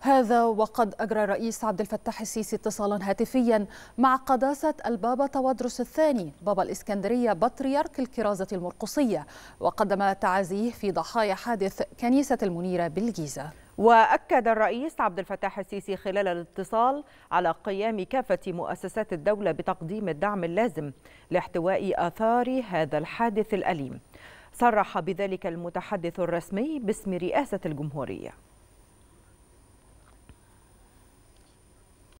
هذا وقد أجرى الرئيس عبد الفتاح السيسي اتصالا هاتفيا مع قداسة البابا تودرس الثاني بابا الإسكندرية بطريرك الكرازة المرقصية وقدم تعازيه في ضحايا حادث كنيسة المنيرة بالجيزة واكد الرئيس عبد الفتاح السيسي خلال الاتصال على قيام كافه مؤسسات الدوله بتقديم الدعم اللازم لاحتواء اثار هذا الحادث الاليم صرح بذلك المتحدث الرسمي باسم رئاسه الجمهوريه